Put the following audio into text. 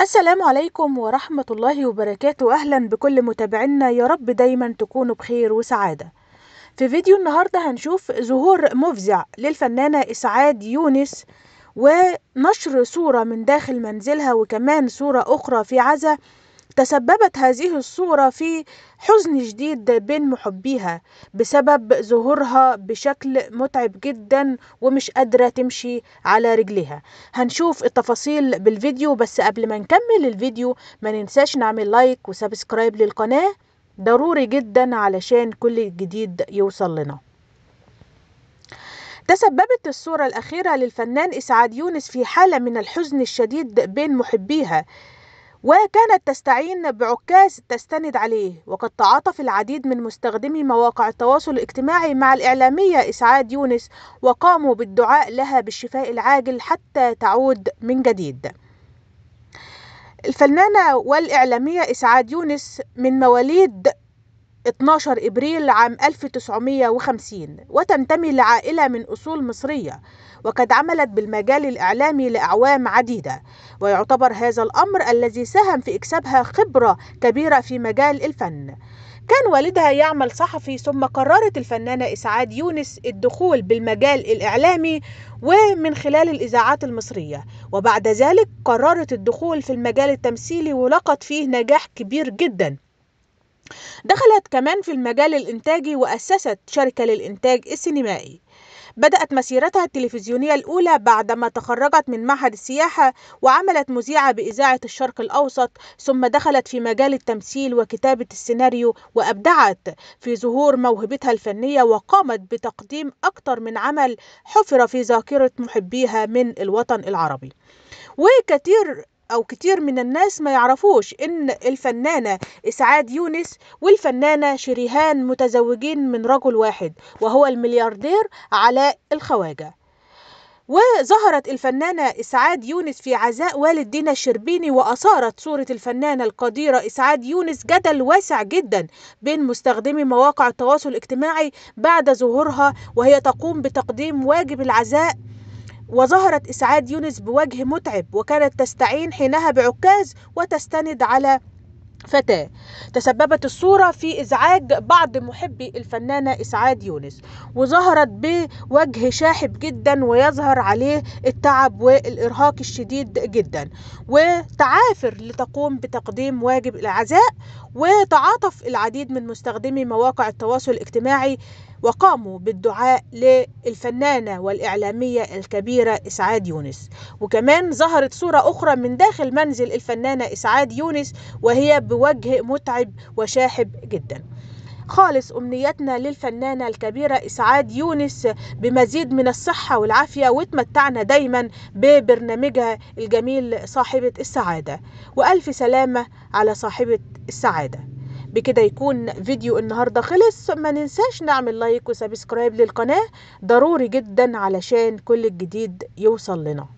السلام عليكم ورحمة الله وبركاته أهلا بكل متابعينا يا رب دايما تكونوا بخير وسعادة في فيديو النهاردة هنشوف ظهور مفزع للفنانة إسعاد يونس ونشر صورة من داخل منزلها وكمان صورة أخرى في عزا تسببت هذه الصورة في حزن شديد بين محبيها بسبب ظهورها بشكل متعب جدا ومش قادرة تمشي على رجلها هنشوف التفاصيل بالفيديو بس قبل ما نكمل الفيديو ما ننساش نعمل لايك وسبسكرايب للقناة ضروري جدا علشان كل جديد يوصل لنا تسببت الصورة الأخيرة للفنان إسعاد يونس في حالة من الحزن الشديد بين محبيها وكانت تستعين بعكاز تستند عليه وقد تعاطف العديد من مستخدمي مواقع التواصل الاجتماعي مع الإعلامية إسعاد يونس وقاموا بالدعاء لها بالشفاء العاجل حتى تعود من جديد الفنانة والإعلامية إسعاد يونس من مواليد 12 إبريل عام 1950 وتنتمي لعائلة من أصول مصرية وقد عملت بالمجال الإعلامي لأعوام عديدة ويعتبر هذا الأمر الذي ساهم في إكسابها خبرة كبيرة في مجال الفن كان والدها يعمل صحفي ثم قررت الفنانة إسعاد يونس الدخول بالمجال الإعلامي ومن خلال الإذاعات المصرية وبعد ذلك قررت الدخول في المجال التمثيلي ولقت فيه نجاح كبير جدا دخلت كمان في المجال الإنتاجي وأسست شركة للإنتاج السينمائي بدأت مسيرتها التلفزيونية الأولى بعدما تخرجت من معهد السياحة وعملت مذيعة بإذاعة الشرق الأوسط ثم دخلت في مجال التمثيل وكتابة السيناريو وأبدعت في ظهور موهبتها الفنية وقامت بتقديم أكثر من عمل حفر في ذاكرة محبيها من الوطن العربي وكثير أو كتير من الناس ما يعرفوش إن الفنانة إسعاد يونس والفنانة شريهان متزوجين من رجل واحد وهو الملياردير علاء الخواجة وظهرت الفنانة إسعاد يونس في عزاء والد دينا الشربيني وأثارت صورة الفنانة القديرة إسعاد يونس جدل واسع جدا بين مستخدمي مواقع التواصل الاجتماعي بعد ظهورها وهي تقوم بتقديم واجب العزاء وظهرت إسعاد يونس بوجه متعب وكانت تستعين حينها بعكاز وتستند على فتاة تسببت الصورة في إزعاج بعض محبي الفنانة إسعاد يونس وظهرت بوجه شاحب جدا ويظهر عليه التعب والإرهاق الشديد جدا وتعافر لتقوم بتقديم واجب العزاء وتعاطف العديد من مستخدمي مواقع التواصل الاجتماعي وقاموا بالدعاء للفنانة والإعلامية الكبيرة إسعاد يونس وكمان ظهرت صورة أخرى من داخل منزل الفنانة إسعاد يونس وهي بوجه متعب وشاحب جدا خالص أمنيتنا للفنانة الكبيرة إسعاد يونس بمزيد من الصحة والعافية وتمتعنا دايما ببرنامجها الجميل صاحبة السعادة وألف سلامة على صاحبة السعادة بكده يكون فيديو النهارده خلص ما ننساش نعمل لايك وسبسكرايب للقناه ضروري جدا علشان كل الجديد يوصل لنا